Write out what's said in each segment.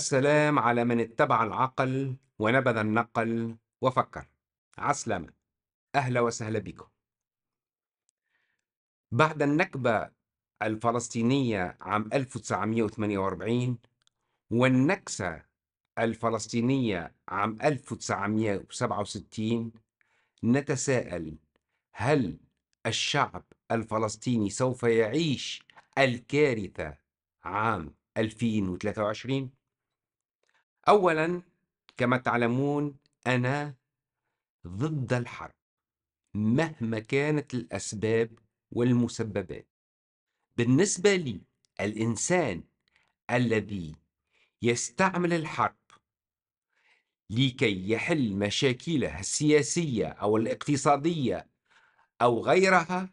السلام على من اتبع العقل ونبذ النقل وفكر عسلامة أهلا وسهلا بكم بعد النكبة الفلسطينية عام 1948 والنكسة الفلسطينية عام 1967 نتساءل هل الشعب الفلسطيني سوف يعيش الكارثة عام 2023 أولا كما تعلمون أنا ضد الحرب مهما كانت الأسباب والمسببات بالنسبة لي الإنسان الذي يستعمل الحرب لكي يحل مشاكله السياسية أو الاقتصادية أو غيرها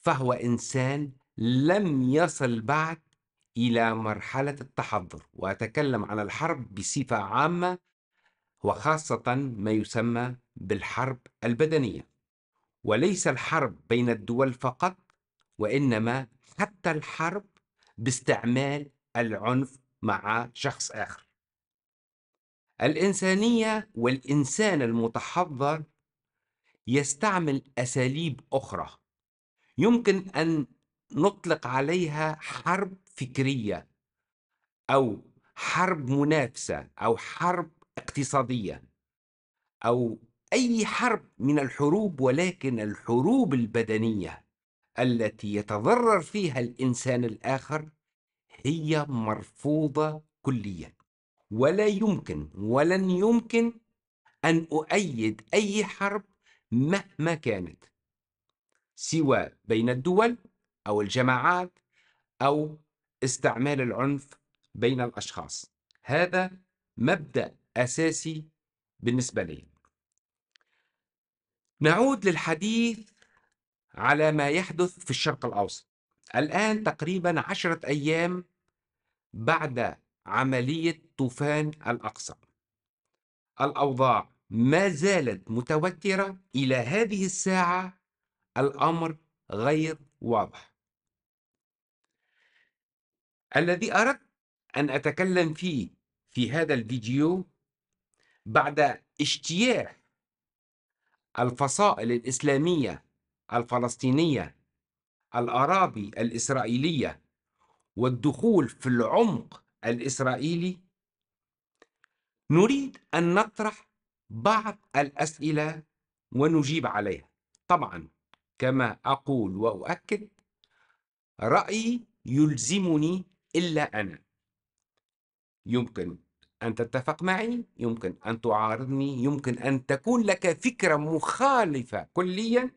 فهو إنسان لم يصل بعد إلى مرحلة التحضر وأتكلم عن الحرب بصفة عامة وخاصة ما يسمى بالحرب البدنية وليس الحرب بين الدول فقط وإنما حتى الحرب باستعمال العنف مع شخص آخر الإنسانية والإنسان المتحضر يستعمل أساليب أخرى يمكن أن نطلق عليها حرب فكريه او حرب منافسه او حرب اقتصاديه او اي حرب من الحروب ولكن الحروب البدنيه التي يتضرر فيها الانسان الاخر هي مرفوضه كليا ولا يمكن ولن يمكن ان اؤيد اي حرب مهما كانت سواء بين الدول او الجماعات او استعمال العنف بين الأشخاص هذا مبدأ أساسي بالنسبة لي نعود للحديث على ما يحدث في الشرق الأوسط الآن تقريبا عشرة أيام بعد عملية طوفان الأقصى الأوضاع ما زالت متوترة إلى هذه الساعة الأمر غير واضح الذي أردت أن أتكلم فيه في هذا الفيديو بعد اجتياح الفصائل الإسلامية الفلسطينية الأراضي الإسرائيلية والدخول في العمق الإسرائيلي نريد أن نطرح بعض الأسئلة ونجيب عليها طبعا كما أقول وأؤكد رأيي يلزمني إلا أنا يمكن أن تتفق معي يمكن أن تعارضني يمكن أن تكون لك فكرة مخالفة كليا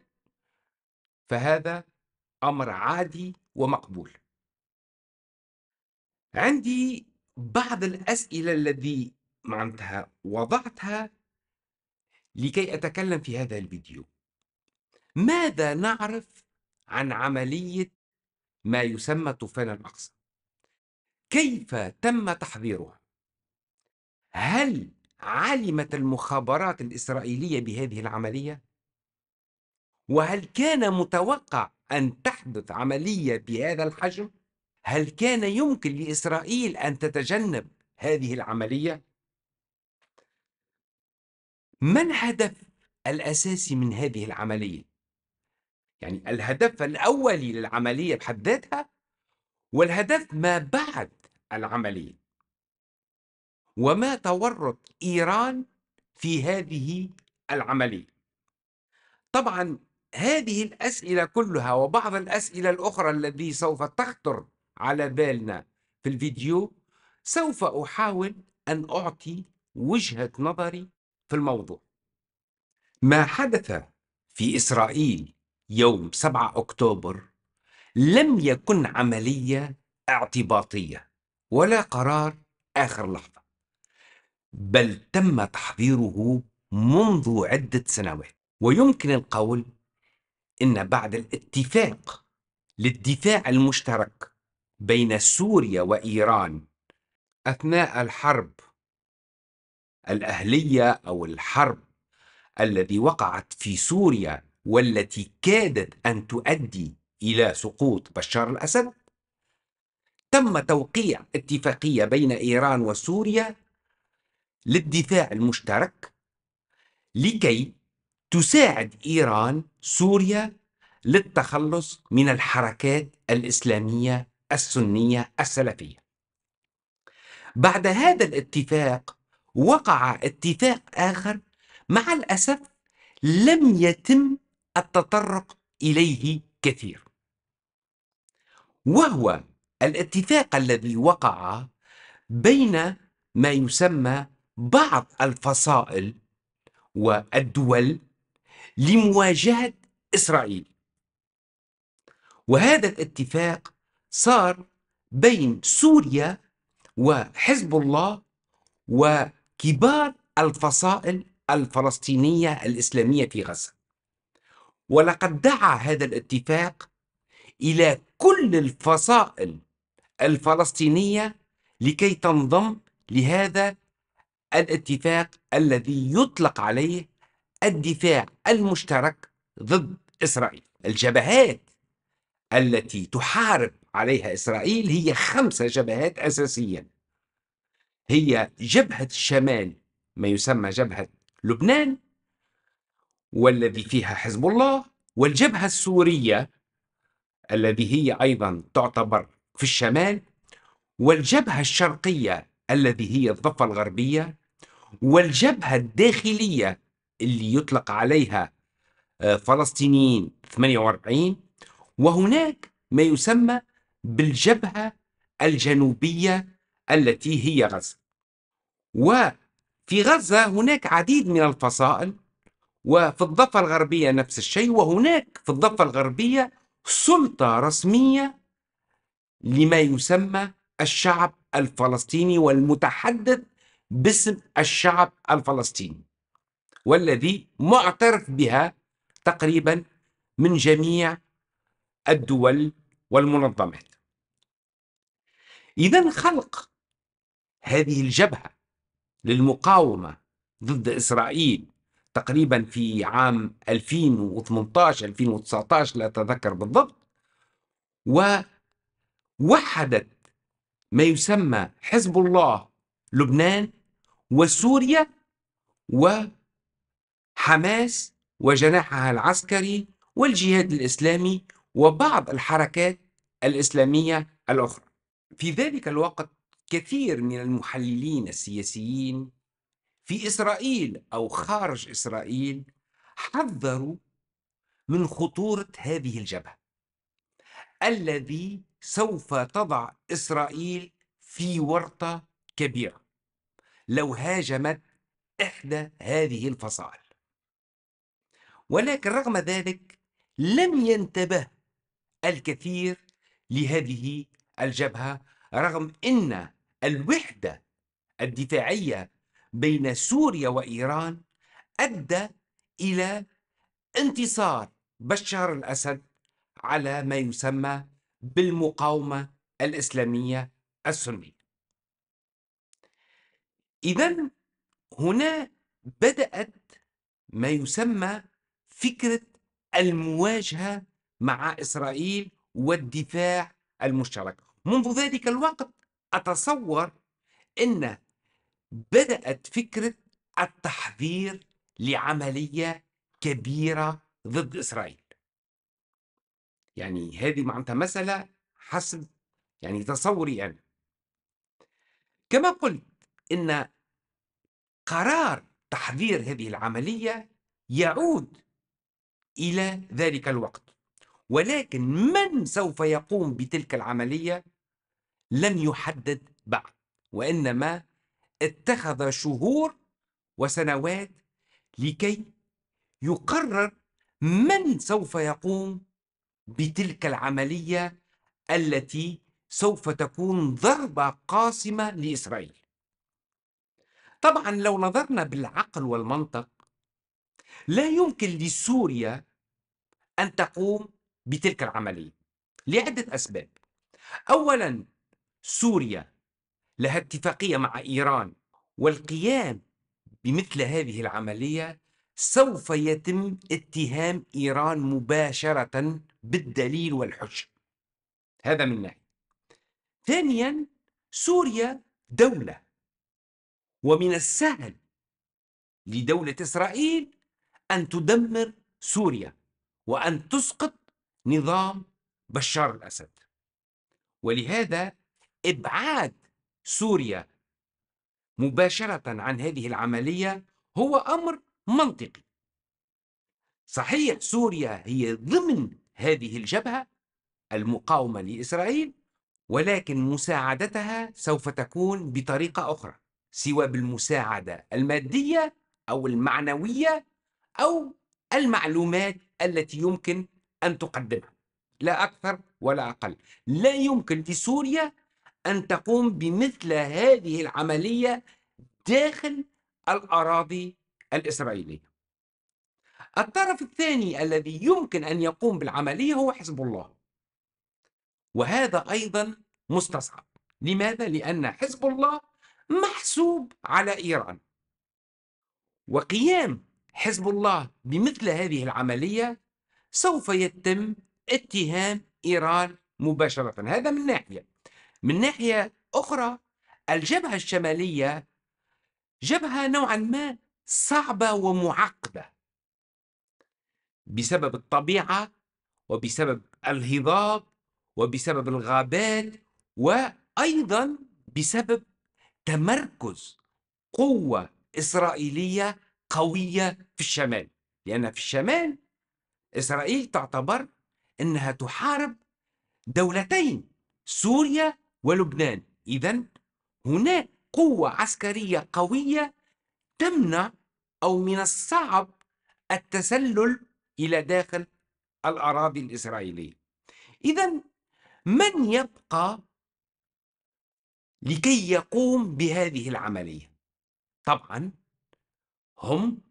فهذا أمر عادي ومقبول عندي بعض الأسئلة الذي معناتها وضعتها لكي أتكلم في هذا الفيديو ماذا نعرف عن عملية ما يسمى طوفان الأقصى كيف تم تحضيرها هل علمت المخابرات الإسرائيلية بهذه العملية؟ وهل كان متوقع أن تحدث عملية بهذا الحجم؟ هل كان يمكن لإسرائيل أن تتجنب هذه العملية؟ ما الهدف الأساسي من هذه العملية؟ يعني الهدف الأولي للعملية بحد ذاتها والهدف ما بعد العملية وما تورط إيران في هذه العملية طبعا هذه الأسئلة كلها وبعض الأسئلة الأخرى التي سوف تخطر على بالنا في الفيديو سوف أحاول أن أعطي وجهة نظري في الموضوع ما حدث في إسرائيل يوم 7 أكتوبر لم يكن عملية اعتباطية ولا قرار آخر لحظة بل تم تحضيره منذ عدة سنوات ويمكن القول إن بعد الاتفاق للدفاع المشترك بين سوريا وإيران أثناء الحرب الأهلية أو الحرب الذي وقعت في سوريا والتي كادت أن تؤدي إلى سقوط بشار الأسد تم توقيع اتفاقية بين إيران وسوريا للدفاع المشترك لكي تساعد إيران سوريا للتخلص من الحركات الإسلامية السنية السلفية بعد هذا الاتفاق وقع اتفاق آخر مع الأسف لم يتم التطرق إليه كثير وهو الاتفاق الذي وقع بين ما يسمى بعض الفصائل والدول لمواجهة إسرائيل وهذا الاتفاق صار بين سوريا وحزب الله وكبار الفصائل الفلسطينية الإسلامية في غزة ولقد دعا هذا الاتفاق إلى كل الفصائل الفلسطينية لكي تنضم لهذا الاتفاق الذي يطلق عليه الدفاع المشترك ضد إسرائيل الجبهات التي تحارب عليها إسرائيل هي خمسة جبهات أساسية هي جبهة الشمال ما يسمى جبهة لبنان والذي فيها حزب الله والجبهة السورية الذي هي أيضا تعتبر في الشمال والجبهة الشرقية الذي هي الضفة الغربية والجبهة الداخلية اللي يطلق عليها آه، فلسطينيين 48 وهناك ما يسمى بالجبهة الجنوبية التي هي غزة وفي غزة هناك عديد من الفصائل وفي الضفة الغربية نفس الشيء وهناك في الضفة الغربية سلطة رسمية لما يسمى الشعب الفلسطيني والمتحدث باسم الشعب الفلسطيني والذي معترف بها تقريبا من جميع الدول والمنظمات إذا خلق هذه الجبهة للمقاومة ضد إسرائيل تقريبا في عام 2018 2019 لا أتذكر بالضبط و وحدت ما يسمى حزب الله لبنان وسوريا وحماس وجناحها العسكري والجهاد الإسلامي وبعض الحركات الإسلامية الأخرى في ذلك الوقت كثير من المحللين السياسيين في إسرائيل أو خارج إسرائيل حذروا من خطورة هذه الجبهة الذي سوف تضع إسرائيل في ورطة كبيرة لو هاجمت إحدى هذه الفصائل ولكن رغم ذلك لم ينتبه الكثير لهذه الجبهة رغم أن الوحدة الدفاعية بين سوريا وإيران أدى إلى انتصار بشار الأسد على ما يسمى بالمقاومة الإسلامية السنية إذا هنا بدأت ما يسمى فكرة المواجهة مع إسرائيل والدفاع المشترك منذ ذلك الوقت أتصور أن بدأت فكرة التحذير لعملية كبيرة ضد إسرائيل يعني هذه معناتها مسألة حسب يعني تصوري أنا كما قلت أن قرار تحذير هذه العملية يعود إلى ذلك الوقت ولكن من سوف يقوم بتلك العملية لم يحدد بعد وإنما اتخذ شهور وسنوات لكي يقرر من سوف يقوم بتلك العملية التي سوف تكون ضربة قاسمة لإسرائيل طبعا لو نظرنا بالعقل والمنطق لا يمكن لسوريا أن تقوم بتلك العملية لعدة أسباب أولا سوريا لها اتفاقية مع إيران والقيام بمثل هذه العملية سوف يتم اتهام إيران مباشرة بالدليل والحجة هذا من ناحية ثانيا سوريا دولة ومن السهل لدولة إسرائيل أن تدمر سوريا وأن تسقط نظام بشار الأسد ولهذا إبعاد سوريا مباشرة عن هذه العملية هو أمر منطقي صحيح سوريا هي ضمن هذه الجبهة المقاومة لإسرائيل ولكن مساعدتها سوف تكون بطريقة أخرى سواء بالمساعدة المادية أو المعنوية أو المعلومات التي يمكن أن تقدمها لا أكثر ولا أقل لا يمكن لسوريا أن تقوم بمثل هذه العملية داخل الأراضي الإسرائيلية الطرف الثاني الذي يمكن أن يقوم بالعملية هو حزب الله وهذا أيضا مستصعب لماذا؟ لأن حزب الله محسوب على إيران وقيام حزب الله بمثل هذه العملية سوف يتم اتهام إيران مباشرة هذا من ناحية من ناحية أخرى الجبهة الشمالية جبهة نوعا ما صعبة ومعقدة بسبب الطبيعة وبسبب الهضاب وبسبب الغابات وأيضا بسبب تمركز قوة إسرائيلية قوية في الشمال لأن في الشمال إسرائيل تعتبر أنها تحارب دولتين سوريا ولبنان إذا هناك قوة عسكرية قوية تمنع أو من الصعب التسلل إلى داخل الأراضي الإسرائيلية إذا من يبقى لكي يقوم بهذه العملية طبعا هم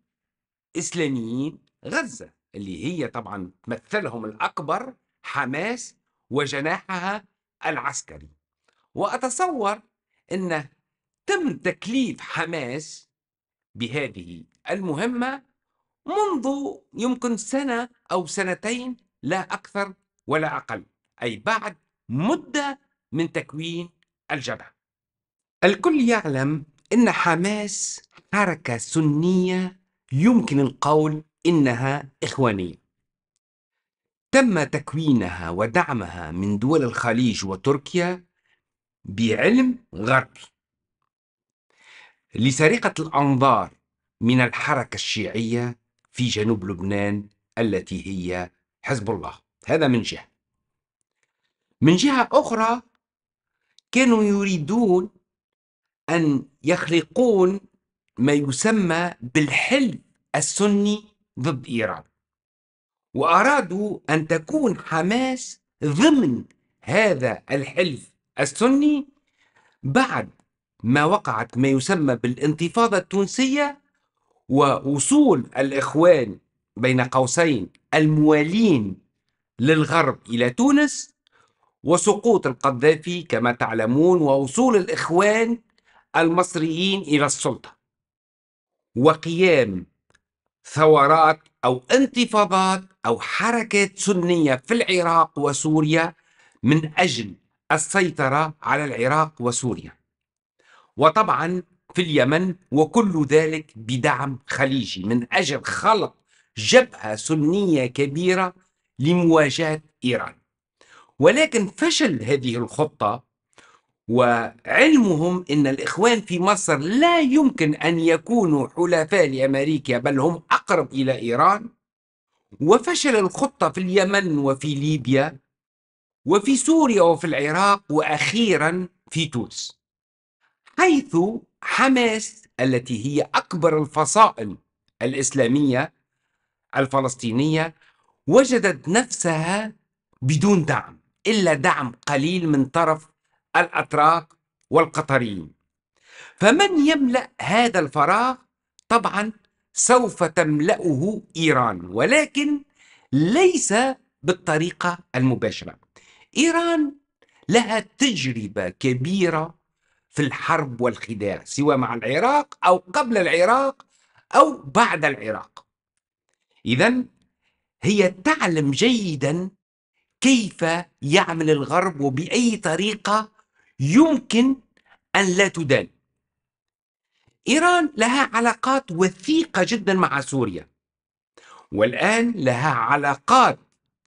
إسلاميين غزة اللي هي طبعا تمثلهم الأكبر حماس وجناحها العسكري وأتصور أنه تم تكليف حماس بهذه المهمة منذ يمكن سنة أو سنتين لا أكثر ولا أقل أي بعد مدة من تكوين الجبهة الكل يعلم أن حماس حركة سنية يمكن القول إنها إخوانية تم تكوينها ودعمها من دول الخليج وتركيا بعلم غربي لسرقة الأنظار من الحركة الشيعية في جنوب لبنان التي هي حزب الله هذا من جهة من جهة أخرى كانوا يريدون أن يخلقون ما يسمى بالحلف السني ضد إيران وأرادوا أن تكون حماس ضمن هذا الحلف السني بعد ما وقعت ما يسمى بالانتفاضة التونسية ووصول الإخوان بين قوسين الموالين للغرب إلى تونس وسقوط القذافي كما تعلمون ووصول الإخوان المصريين إلى السلطة وقيام ثورات أو انتفاضات أو حركات سنية في العراق وسوريا من أجل السيطرة على العراق وسوريا وطبعا في اليمن وكل ذلك بدعم خليجي من أجل خلق جبهة سنية كبيرة لمواجهة إيران ولكن فشل هذه الخطة وعلمهم أن الإخوان في مصر لا يمكن أن يكونوا حلفاء لأمريكا بل هم أقرب إلى إيران وفشل الخطة في اليمن وفي ليبيا وفي سوريا وفي العراق وأخيرا في تونس حيث حماس التي هي أكبر الفصائل الإسلامية الفلسطينية وجدت نفسها بدون دعم إلا دعم قليل من طرف الأتراك والقطريين فمن يملأ هذا الفراغ طبعا سوف تملأه إيران ولكن ليس بالطريقة المباشرة إيران لها تجربة كبيرة في الحرب والخداع سواء مع العراق أو قبل العراق أو بعد العراق إذا هي تعلم جيدا كيف يعمل الغرب وبأي طريقة يمكن أن لا تدان إيران لها علاقات وثيقة جدا مع سوريا والآن لها علاقات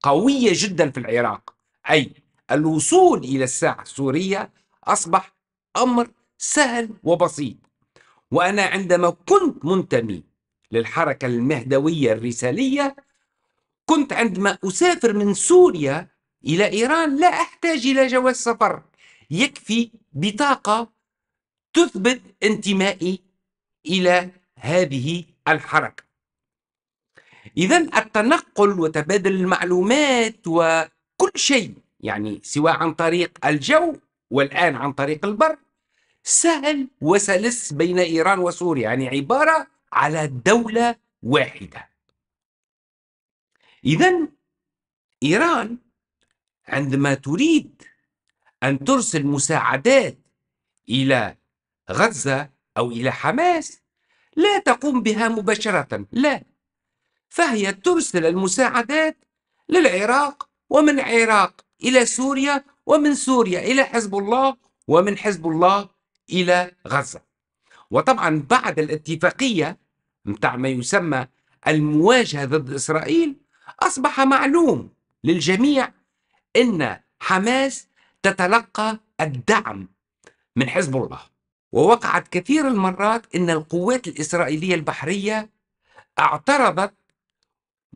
قوية جدا في العراق أي الوصول إلى الساحة السورية أصبح أمر سهل وبسيط وأنا عندما كنت منتمي للحركة المهدوية الرسالية كنت عندما أسافر من سوريا إلى إيران لا أحتاج إلى جواز سفر يكفي بطاقة تثبت انتمائي إلى هذه الحركة إذا التنقل وتبادل المعلومات وكل شيء يعني سواء عن طريق الجو والآن عن طريق البر سهل وسلس بين إيران وسوريا يعني عبارة على دولة واحدة إذا إيران عندما تريد أن ترسل مساعدات إلى غزة أو إلى حماس لا تقوم بها مباشرة لا فهي ترسل المساعدات للعراق ومن العراق إلى سوريا ومن سوريا إلى حزب الله ومن حزب الله إلى غزة وطبعا بعد الاتفاقية متاع ما يسمى المواجهة ضد إسرائيل أصبح معلوم للجميع أن حماس تتلقى الدعم من حزب الله ووقعت كثير المرات أن القوات الإسرائيلية البحرية اعترضت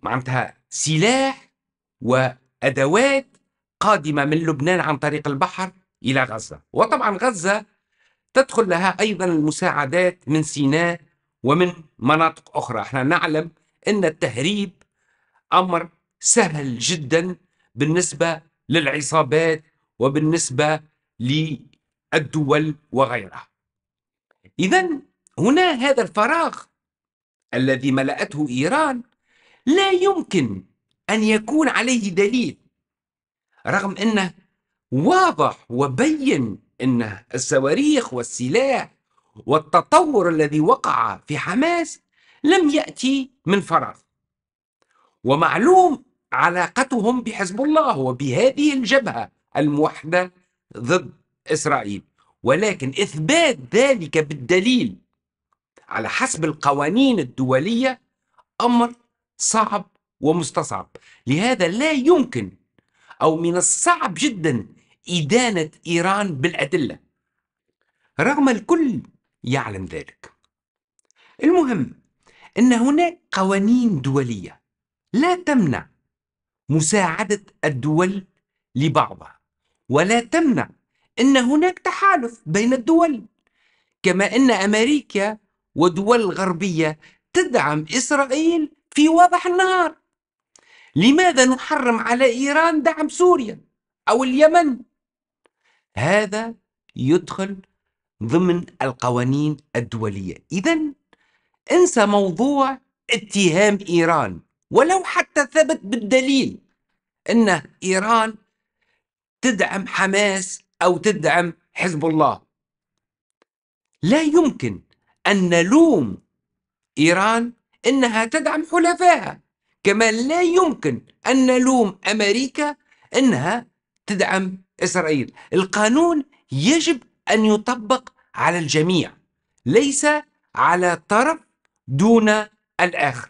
معناتها سلاح وأدوات قادمة من لبنان عن طريق البحر إلى غزة وطبعا غزة تدخل لها أيضا المساعدات من سيناء ومن مناطق أخرى احنا نعلم أن التهريب أمر سهل جدا بالنسبة للعصابات وبالنسبة للدول وغيرها إذا هنا هذا الفراغ الذي ملأته إيران لا يمكن أن يكون عليه دليل رغم أنه واضح وبين إن الصواريخ والسلاح والتطور الذي وقع في حماس لم يأتي من فراغ ومعلوم علاقتهم بحزب الله وبهذه الجبهة الموحدة ضد إسرائيل ولكن إثبات ذلك بالدليل على حسب القوانين الدولية أمر صعب ومستصعب لهذا لا يمكن أو من الصعب جدا إدانة إيران بالأدلة رغم الكل يعلم ذلك المهم أن هناك قوانين دولية لا تمنع مساعدة الدول لبعضها ولا تمنع أن هناك تحالف بين الدول كما أن أمريكا ودول غربية تدعم إسرائيل في وضح النهار لماذا نحرم على إيران دعم سوريا أو اليمن هذا يدخل ضمن القوانين الدولية إذا انسى موضوع اتهام إيران ولو حتى ثبت بالدليل أن إيران تدعم حماس أو تدعم حزب الله لا يمكن أن نلوم إيران إنها تدعم حلفائها كما لا يمكن أن نلوم أمريكا إنها تدعم إسرائيل القانون يجب أن يطبق على الجميع ليس على طرف دون الآخر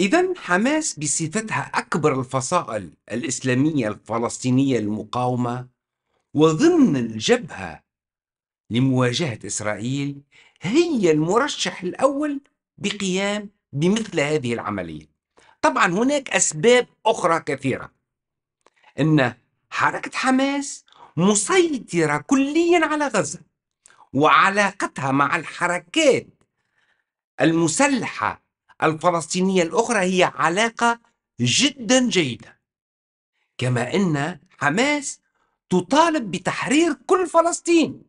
إذا حماس بصفتها أكبر الفصائل الإسلامية الفلسطينية المقاومة وضمن الجبهة لمواجهة إسرائيل هي المرشح الأول بقيام بمثل هذه العملية طبعا هناك أسباب أخرى كثيرة أن حركة حماس مسيطرة كليا على غزة وعلاقتها مع الحركات المسلحة الفلسطينية الأخرى هي علاقة جدا جيدة كما أن حماس تطالب بتحرير كل فلسطين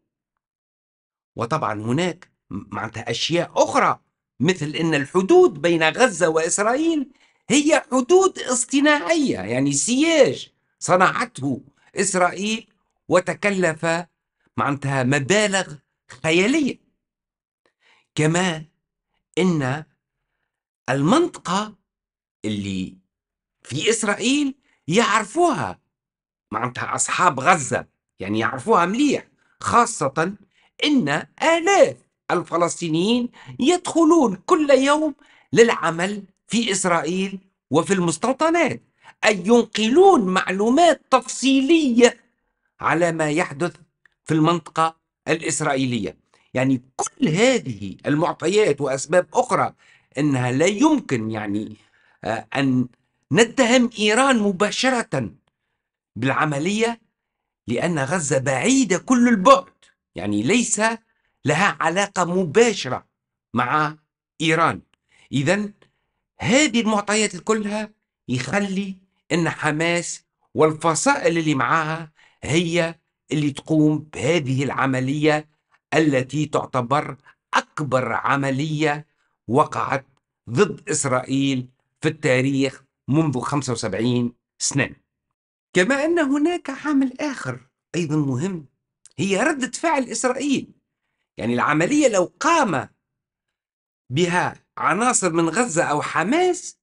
وطبعا هناك معناتها أشياء أخرى مثل أن الحدود بين غزة وإسرائيل هي حدود اصطناعية يعني سياج صنعته إسرائيل وتكلف معناتها مبالغ خيالية كما أن المنطقة اللي في إسرائيل يعرفوها معناتها أصحاب غزة يعني يعرفوها مليح خاصة أن آلاف الفلسطينيين يدخلون كل يوم للعمل في إسرائيل وفي المستوطنات أن ينقلون معلومات تفصيلية على ما يحدث في المنطقة الإسرائيلية يعني كل هذه المعطيات وأسباب أخرى أنها لا يمكن يعني آه، أن نتهم إيران مباشرة بالعملية لأن غزة بعيدة كل البعد يعني ليس لها علاقة مباشرة مع إيران إذا هذه المعطيات كلها يخلي ان حماس والفصائل اللي معاها هي اللي تقوم بهذه العمليه التي تعتبر اكبر عمليه وقعت ضد اسرائيل في التاريخ منذ 75 سنه. كما ان هناك عامل اخر ايضا مهم هي رده فعل اسرائيل. يعني العمليه لو قام بها عناصر من غزه او حماس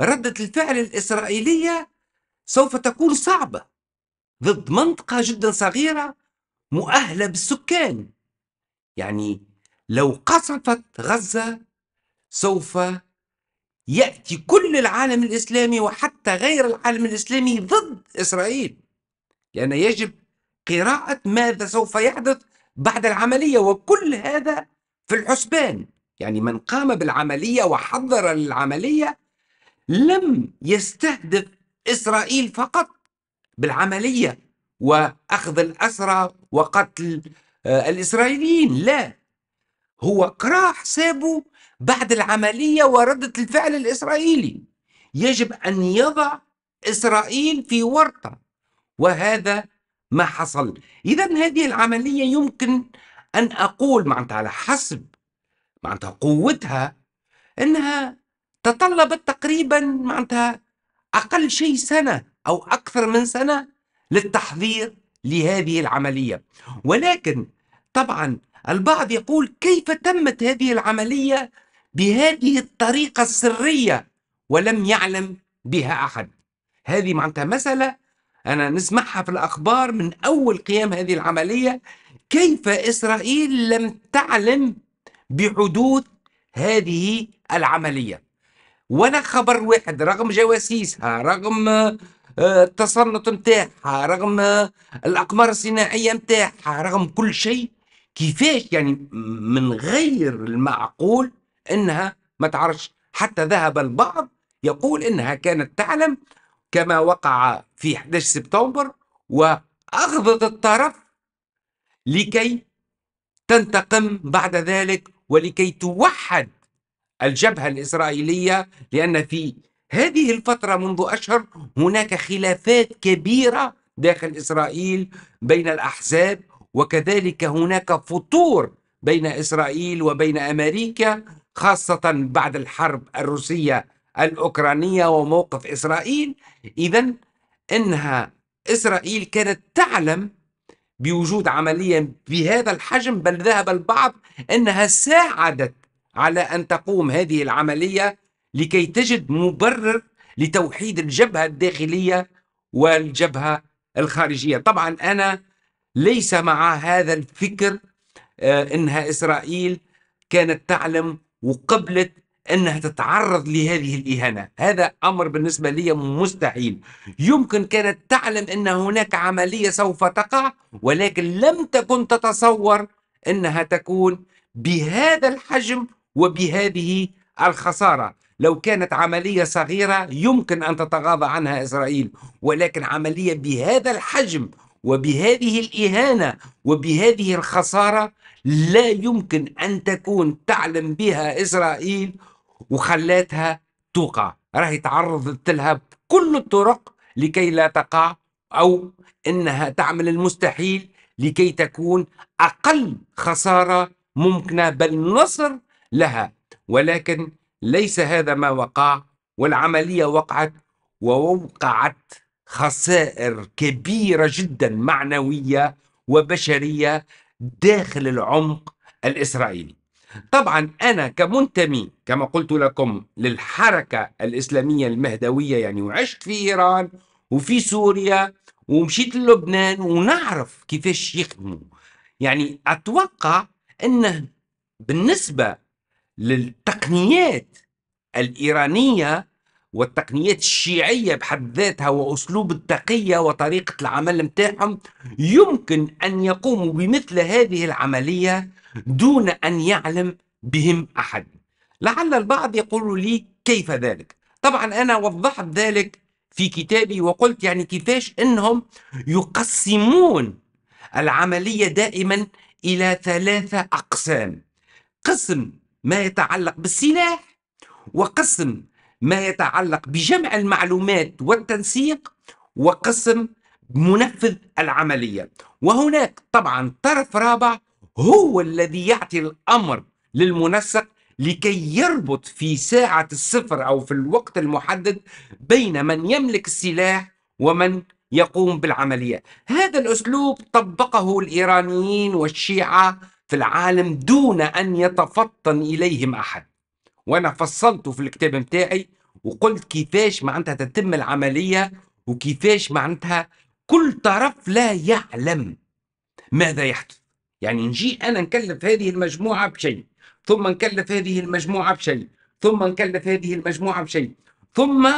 ردة الفعل الإسرائيلية سوف تكون صعبة ضد منطقة جدا صغيرة مؤهلة بالسكان يعني لو قصفت غزة سوف يأتي كل العالم الإسلامي وحتى غير العالم الإسلامي ضد إسرائيل لأن يجب قراءة ماذا سوف يحدث بعد العملية وكل هذا في الحسبان يعني من قام بالعملية وحضر للعملية لم يستهدف إسرائيل فقط بالعملية وأخذ الأسرى وقتل آه، الإسرائيليين لا هو قراح سابه بعد العملية وردة الفعل الإسرائيلي يجب أن يضع إسرائيل في ورطة وهذا ما حصل إذا هذه العملية يمكن أن أقول معناتها على حسب معناتها قوتها أنها تطلبت تقريبا معناتها اقل شيء سنه او اكثر من سنه للتحضير لهذه العمليه ولكن طبعا البعض يقول كيف تمت هذه العمليه بهذه الطريقه السريه ولم يعلم بها احد هذه معناتها مساله انا نسمعها في الاخبار من اول قيام هذه العمليه كيف اسرائيل لم تعلم بحدوث هذه العمليه وانا خبر واحد رغم جواسيسها رغم آه، التسلط نتاعها رغم آه، الاقمار الصناعيه نتاعها رغم كل شيء كيفاش يعني من غير المعقول انها ما تعرفش حتى ذهب البعض يقول انها كانت تعلم كما وقع في 11 سبتمبر واغضت الطرف لكي تنتقم بعد ذلك ولكي توحد الجبهة الإسرائيلية لأن في هذه الفترة منذ أشهر هناك خلافات كبيرة داخل إسرائيل بين الأحزاب وكذلك هناك فطور بين إسرائيل وبين أمريكا خاصة بعد الحرب الروسية الأوكرانية وموقف إسرائيل إذا إنها إسرائيل كانت تعلم بوجود عملية بهذا الحجم بل ذهب البعض أنها ساعدت على أن تقوم هذه العملية لكي تجد مبرر لتوحيد الجبهة الداخلية والجبهة الخارجية طبعا أنا ليس مع هذا الفكر آه، أنها إسرائيل كانت تعلم وقبلت أنها تتعرض لهذه الإهانة هذا أمر بالنسبة لي مستحيل يمكن كانت تعلم أن هناك عملية سوف تقع ولكن لم تكن تتصور أنها تكون بهذا الحجم وبهذه الخسارة لو كانت عملية صغيرة يمكن أن تتغاضى عنها إسرائيل ولكن عملية بهذا الحجم وبهذه الإهانة وبهذه الخسارة لا يمكن أن تكون تعلم بها إسرائيل وخلاتها توقع راهي تعرضت لها كل الطرق لكي لا تقع أو أنها تعمل المستحيل لكي تكون أقل خسارة ممكنة بل نصر لها ولكن ليس هذا ما وقع والعملية وقعت ووقعت خسائر كبيرة جدا معنوية وبشرية داخل العمق الإسرائيلي طبعا أنا كمنتمي كما قلت لكم للحركة الإسلامية المهدوية يعني وعشت في إيران وفي سوريا ومشيت للبنان ونعرف كيفاش يخدموا يعني أتوقع أنه بالنسبة للتقنيات الإيرانية والتقنيات الشيعية بحد ذاتها وأسلوب التقية وطريقة العمل متاعهم يمكن أن يقوموا بمثل هذه العملية دون أن يعلم بهم أحد لعل البعض يقول لي كيف ذلك طبعا أنا وضحت ذلك في كتابي وقلت يعني كيفاش أنهم يقسمون العملية دائما إلى ثلاثة أقسام قسم ما يتعلق بالسلاح وقسم ما يتعلق بجمع المعلومات والتنسيق وقسم منفذ العملية وهناك طبعا طرف رابع هو الذي يعطي الأمر للمنسق لكي يربط في ساعة الصفر أو في الوقت المحدد بين من يملك السلاح ومن يقوم بالعملية هذا الأسلوب طبقه الإيرانيين والشيعة في العالم دون أن يتفطن إليهم أحد وأنا فصلته في الكتاب متاعي وقلت كيفاش معناتها تتم العملية وكيفاش معناتها كل طرف لا يعلم ماذا يحدث يعني نجي أنا نكلف هذه المجموعة بشيء ثم نكلف هذه المجموعة بشيء ثم نكلف هذه المجموعة بشيء ثم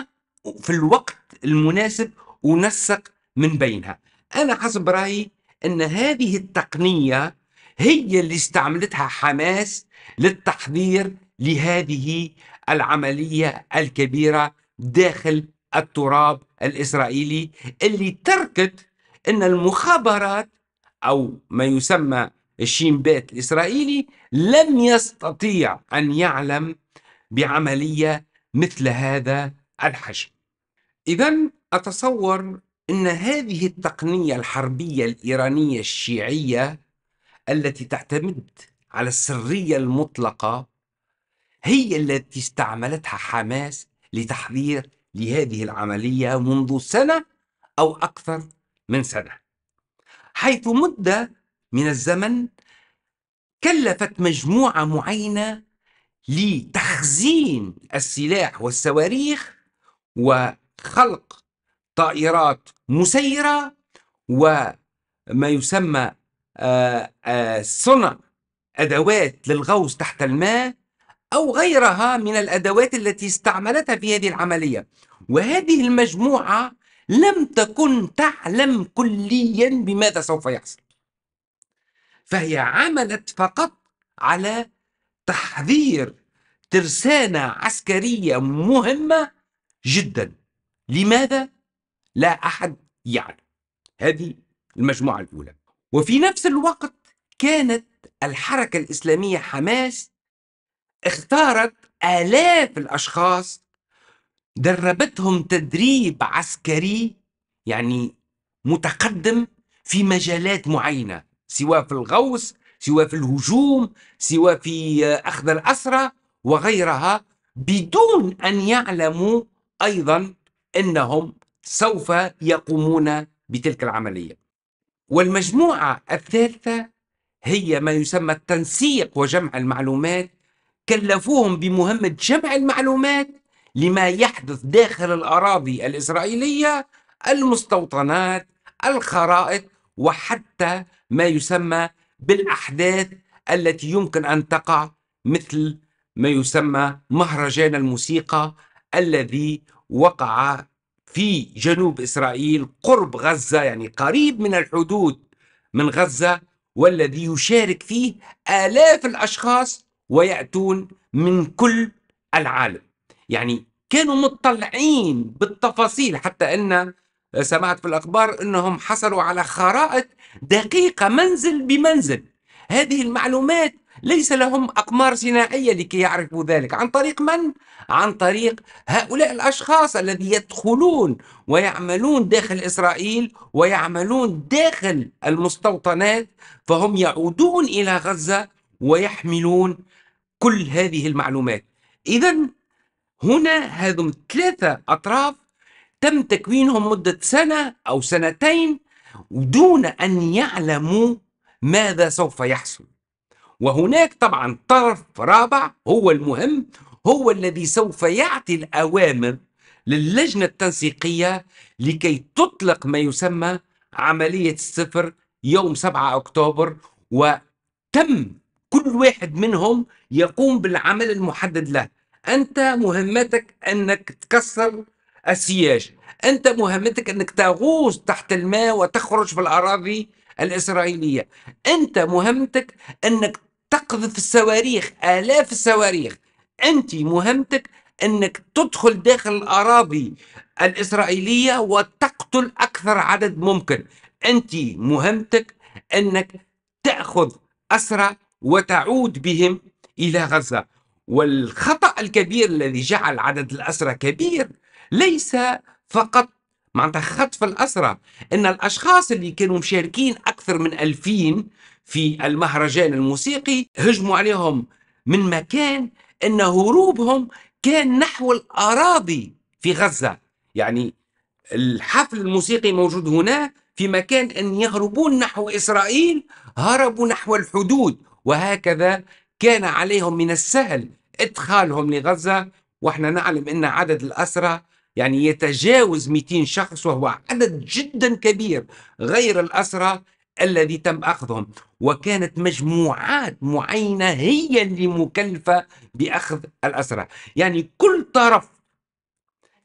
في الوقت المناسب ونسق من بينها أنا حسب رأيي أن هذه التقنية هي اللي استعملتها حماس للتحضير لهذه العملية الكبيرة داخل التراب الإسرائيلي اللي تركت أن المخابرات أو ما يسمى الشين بيت الإسرائيلي لم يستطيع أن يعلم بعملية مثل هذا الحجم إذا أتصور أن هذه التقنية الحربية الإيرانية الشيعية التي تعتمد على السرية المطلقة هي التي استعملتها حماس لتحضير لهذه العملية منذ سنة أو أكثر من سنة حيث مدة من الزمن كلفت مجموعة معينة لتخزين السلاح والصواريخ وخلق طائرات مسيرة وما يسمى آه، آه، صنع أدوات للغوص تحت الماء أو غيرها من الأدوات التي استعملتها في هذه العملية وهذه المجموعة لم تكن تعلم كليا بماذا سوف يحصل فهي عملت فقط على تحضير ترسانة عسكرية مهمة جدا لماذا لا أحد يعلم هذه المجموعة الأولى وفي نفس الوقت كانت الحركة الإسلامية حماس اختارت آلاف الأشخاص دربتهم تدريب عسكري يعني متقدم في مجالات معينة سواء في الغوص سواء في الهجوم سواء في أخذ الأسرة وغيرها بدون أن يعلموا أيضا أنهم سوف يقومون بتلك العملية والمجموعة الثالثة هي ما يسمى التنسيق وجمع المعلومات كلفوهم بمهمة جمع المعلومات لما يحدث داخل الأراضي الإسرائيلية المستوطنات الخرائط وحتى ما يسمى بالأحداث التي يمكن أن تقع مثل ما يسمى مهرجان الموسيقى الذي وقع في جنوب إسرائيل قرب غزة يعني قريب من الحدود من غزة والذي يشارك فيه آلاف الأشخاص ويأتون من كل العالم يعني كانوا مطلعين بالتفاصيل حتى أن سمعت في الأخبار أنهم حصلوا على خرائط دقيقة منزل بمنزل هذه المعلومات ليس لهم أقمار صناعية لكي يعرفوا ذلك عن طريق من؟ عن طريق هؤلاء الأشخاص الذي يدخلون ويعملون داخل إسرائيل ويعملون داخل المستوطنات فهم يعودون إلى غزة ويحملون كل هذه المعلومات إذا هنا هذم ثلاثة أطراف تم تكوينهم مدة سنة أو سنتين دون أن يعلموا ماذا سوف يحصل وهناك طبعا طرف رابع هو المهم هو الذي سوف يعطي الأوامر للجنة التنسيقية لكي تطلق ما يسمى عملية الصفر يوم 7 أكتوبر وتم كل واحد منهم يقوم بالعمل المحدد له أنت مهمتك أنك تكسر السياج أنت مهمتك أنك تغوص تحت الماء وتخرج في الأراضي الإسرائيلية أنت مهمتك أنك تقذف الصواريخ آلاف الصواريخ أنت مهمتك أنك تدخل داخل الأراضي الإسرائيلية وتقتل أكثر عدد ممكن أنت مهمتك أنك تأخذ أسرى وتعود بهم إلى غزة والخطأ الكبير الذي جعل عدد الأسرى كبير ليس فقط معناتها خطف الأسرى إن الأشخاص اللي كانوا مشاركين أكثر من ألفين في المهرجان الموسيقي هجموا عليهم من مكان أن هروبهم كان نحو الأراضي في غزة يعني الحفل الموسيقي موجود هناك في مكان أن يهربون نحو إسرائيل هربوا نحو الحدود وهكذا كان عليهم من السهل إدخالهم لغزة وإحنا نعلم أن عدد الأسرى يعني يتجاوز 200 شخص وهو عدد جدا كبير غير الأسرى الذي تم أخذهم وكانت مجموعات معينة هي اللي مكلفة بأخذ الأسرى يعني كل طرف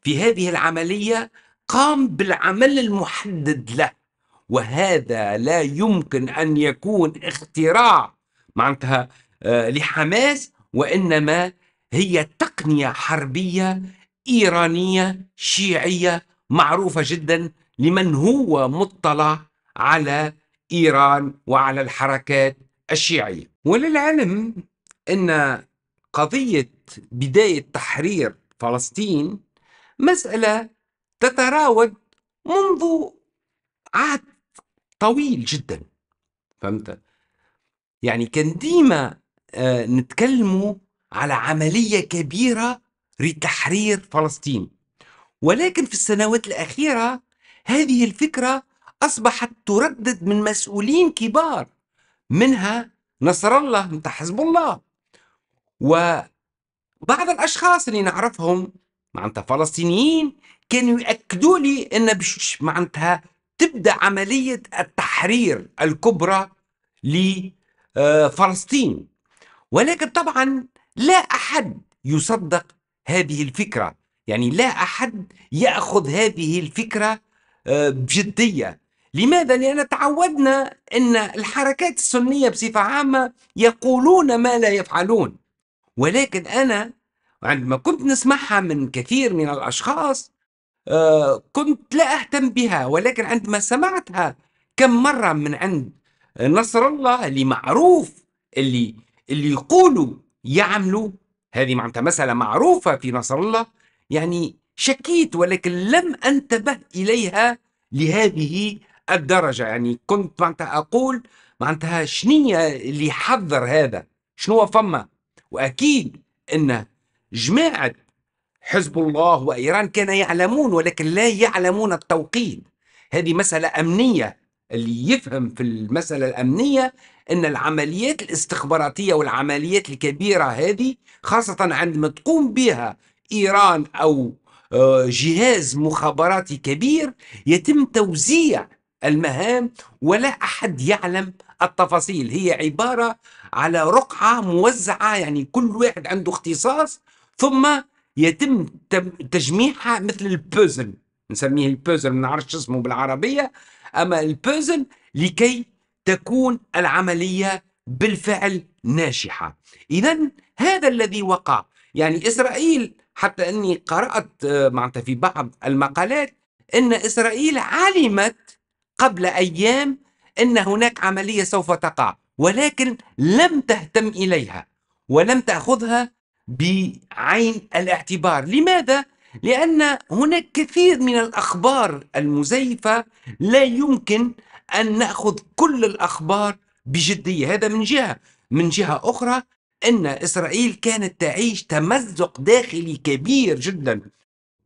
في هذه العملية قام بالعمل المحدد له وهذا لا يمكن أن يكون اختراع معناتها آه، لحماس وإنما هي تقنية حربية إيرانية شيعية معروفة جدا لمن هو مطلع على إيران وعلى الحركات الشيعية وللعلم أن قضية بداية تحرير فلسطين مسألة تتراود منذ عهد طويل جدا فهمت يعني كان ديما آه، نتكلموا على عملية كبيرة لتحرير فلسطين ولكن في السنوات الأخيرة هذه الفكرة أصبحت تردد من مسؤولين كبار منها نصر الله أنت حزب الله وبعض الأشخاص اللي نعرفهم معناتها فلسطينيين كانوا يأكدوا لي أن معناتها تبدأ عملية التحرير الكبرى لفلسطين آه، ولكن طبعا لا أحد يصدق هذه الفكرة يعني لا أحد يأخذ هذه الفكرة آه، بجدية لماذا؟ لأن تعودنا أن الحركات السنية بصفة عامة يقولون ما لا يفعلون ولكن أنا عندما كنت نسمعها من كثير من الأشخاص آه، كنت لا أهتم بها ولكن عندما سمعتها كم مرة من عند نصر الله اللي معروف اللي اللي يقولوا يعملوا هذه معناتها مسألة معروفة في نصر الله يعني شكيت ولكن لم أنتبه إليها لهذه الدرجة يعني كنت معناتها أقول معناتها شنية اللي حذر هذا شنو فما وأكيد أن جماعة حزب الله وإيران كان يعلمون ولكن لا يعلمون التوقيت هذه مسألة أمنية اللي يفهم في المسألة الأمنية أن العمليات الاستخباراتية والعمليات الكبيرة هذه خاصة عندما تقوم بها إيران أو آه، جهاز مخابراتي كبير يتم توزيع المهام ولا أحد يعلم التفاصيل هي عبارة على رقعة موزعة يعني كل واحد عنده اختصاص ثم يتم تجميعها مثل البوزل نسميه البوزل ما نعرفش اسمه بالعربية أما البوزل لكي تكون العملية بالفعل ناجحة إذا هذا الذي وقع يعني إسرائيل حتى أني قرأت آه، معناتها في بعض المقالات أن إسرائيل علمت قبل أيام أن هناك عملية سوف تقع ولكن لم تهتم إليها ولم تأخذها بعين الاعتبار لماذا؟ لأن هناك كثير من الأخبار المزيفة لا يمكن أن نأخذ كل الأخبار بجدية هذا من جهة من جهة أخرى أن إسرائيل كانت تعيش تمزق داخلي كبير جدا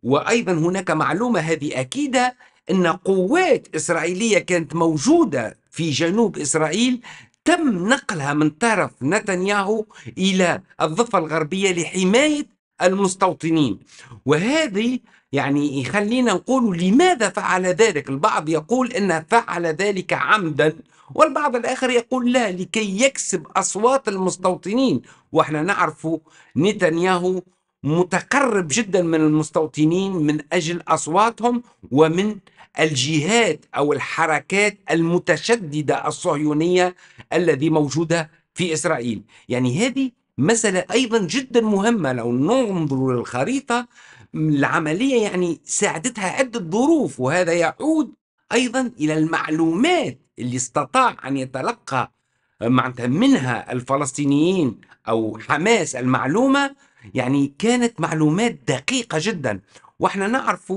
وأيضا هناك معلومة هذه أكيدة أن قوات إسرائيلية كانت موجودة في جنوب إسرائيل تم نقلها من طرف نتنياهو إلى الضفة الغربية لحماية المستوطنين وهذه يعني يخلينا نقول لماذا فعل ذلك البعض يقول أنه فعل ذلك عمدا والبعض الآخر يقول لا لكي يكسب أصوات المستوطنين وإحنا نعرف نتنياهو متقرب جدا من المستوطنين من أجل أصواتهم ومن الجهات أو الحركات المتشددة الصهيونية الذي موجودة في إسرائيل يعني هذه مسألة أيضا جدا مهمة لو ننظر للخريطة العملية يعني ساعدتها عدة ظروف وهذا يعود أيضا إلى المعلومات اللي استطاع أن يتلقى معناتها منها الفلسطينيين أو حماس المعلومة يعني كانت معلومات دقيقة جدا واحنا نعرف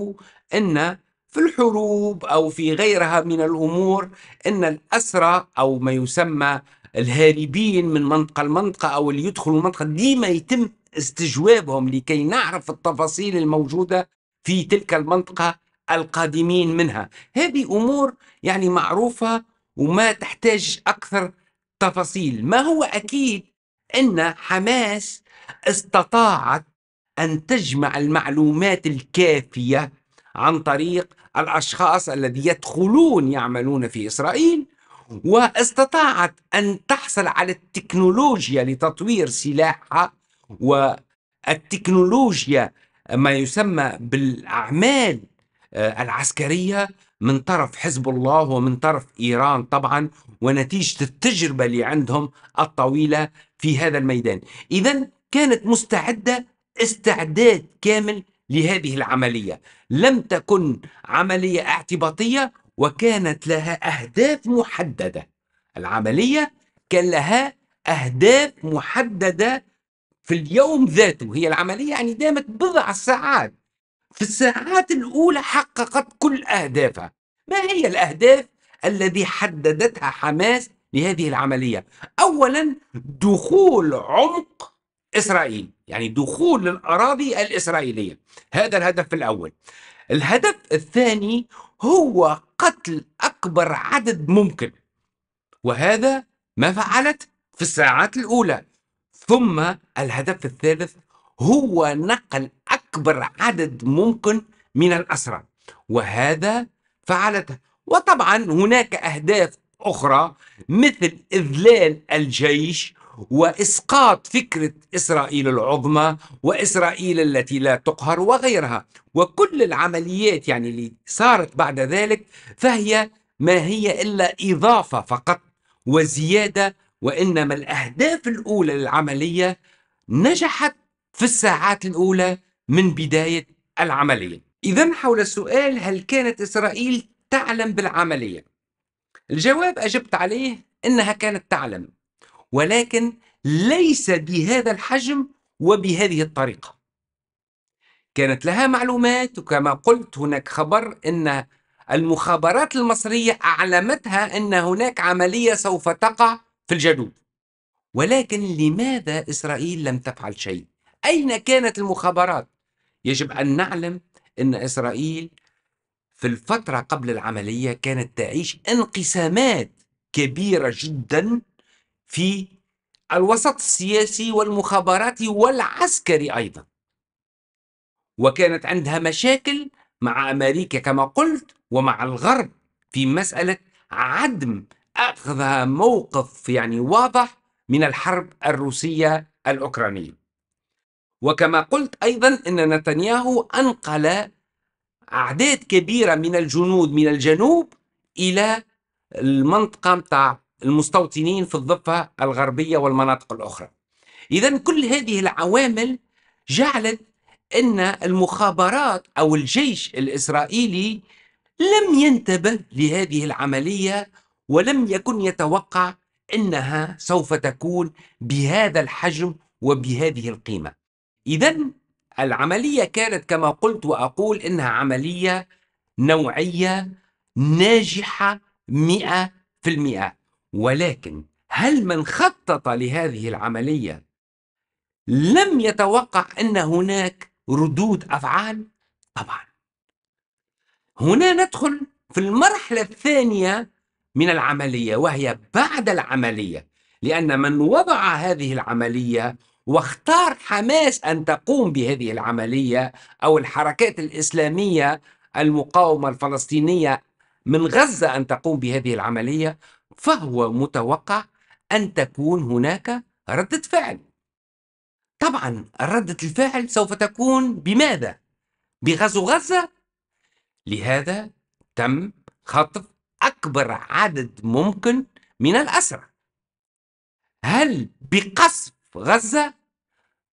أن في الحروب أو في غيرها من الأمور أن الأسرى أو ما يسمى الهاربين من منطقة لمنطقة أو اللي يدخلوا المنطقة ديما يتم استجوابهم لكي نعرف التفاصيل الموجودة في تلك المنطقة القادمين منها هذه أمور يعني معروفة وما تحتاج أكثر تفاصيل ما هو أكيد أن حماس استطاعت أن تجمع المعلومات الكافية عن طريق الأشخاص الذي يدخلون يعملون في إسرائيل واستطاعت أن تحصل على التكنولوجيا لتطوير سلاحها والتكنولوجيا ما يسمى بالأعمال آه، العسكرية من طرف حزب الله ومن طرف إيران طبعا ونتيجة التجربة اللي عندهم الطويلة في هذا الميدان إذا كانت مستعدة استعداد كامل لهذه العملية لم تكن عملية اعتباطية وكانت لها أهداف محددة العملية كان لها أهداف محددة في اليوم ذاته هي العملية يعني دامت بضع ساعات في الساعات الأولى حققت كل أهدافها ما هي الأهداف الذي حددتها حماس لهذه العملية أولا دخول عمق إسرائيل يعني دخول الأراضي الإسرائيلية هذا الهدف الأول الهدف الثاني هو قتل أكبر عدد ممكن وهذا ما فعلت في الساعات الأولى ثم الهدف الثالث هو نقل أكبر عدد ممكن من الأسرى وهذا فعلته وطبعا هناك أهداف أخرى مثل إذلال الجيش واسقاط فكره اسرائيل العظمى واسرائيل التي لا تقهر وغيرها وكل العمليات يعني اللي صارت بعد ذلك فهي ما هي الا اضافه فقط وزياده وانما الاهداف الاولى للعمليه نجحت في الساعات الاولى من بدايه العمليه اذا حول السؤال هل كانت اسرائيل تعلم بالعمليه الجواب اجبت عليه انها كانت تعلم ولكن ليس بهذا الحجم وبهذه الطريقة كانت لها معلومات وكما قلت هناك خبر أن المخابرات المصرية أعلمتها أن هناك عملية سوف تقع في الجنوب ولكن لماذا إسرائيل لم تفعل شيء؟ أين كانت المخابرات؟ يجب أن نعلم أن إسرائيل في الفترة قبل العملية كانت تعيش انقسامات كبيرة جدا في الوسط السياسي والمخابراتي والعسكري أيضا وكانت عندها مشاكل مع أمريكا كما قلت ومع الغرب في مسألة عدم أخذها موقف يعني واضح من الحرب الروسية الأوكرانية وكما قلت أيضا أن نتنياهو أنقل أعداد كبيرة من الجنود من الجنوب إلى المنطقة متاع المستوطنين في الضفة الغربية والمناطق الأخرى إذا كل هذه العوامل جعلت أن المخابرات أو الجيش الإسرائيلي لم ينتبه لهذه العملية ولم يكن يتوقع أنها سوف تكون بهذا الحجم وبهذه القيمة إذا العملية كانت كما قلت وأقول إنها عملية نوعية ناجحة مئة في المئة ولكن هل من خطط لهذه العملية لم يتوقع أن هناك ردود أفعال؟ طبعا هنا ندخل في المرحلة الثانية من العملية وهي بعد العملية لأن من وضع هذه العملية واختار حماس أن تقوم بهذه العملية أو الحركات الإسلامية المقاومة الفلسطينية من غزة أن تقوم بهذه العملية فهو متوقع أن تكون هناك ردة فعل طبعا ردة الفعل سوف تكون بماذا؟ بغزو غزة؟ لهذا تم خطف أكبر عدد ممكن من الأسرى هل بقصف غزة؟